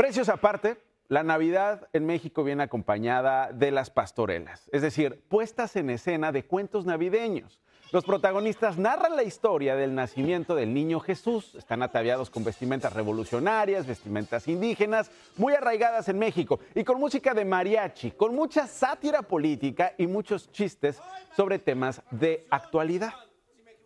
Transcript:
Precios aparte, la Navidad en México viene acompañada de las pastorelas, es decir, puestas en escena de cuentos navideños. Los protagonistas narran la historia del nacimiento del niño Jesús. Están ataviados con vestimentas revolucionarias, vestimentas indígenas, muy arraigadas en México, y con música de mariachi, con mucha sátira política y muchos chistes sobre temas de actualidad.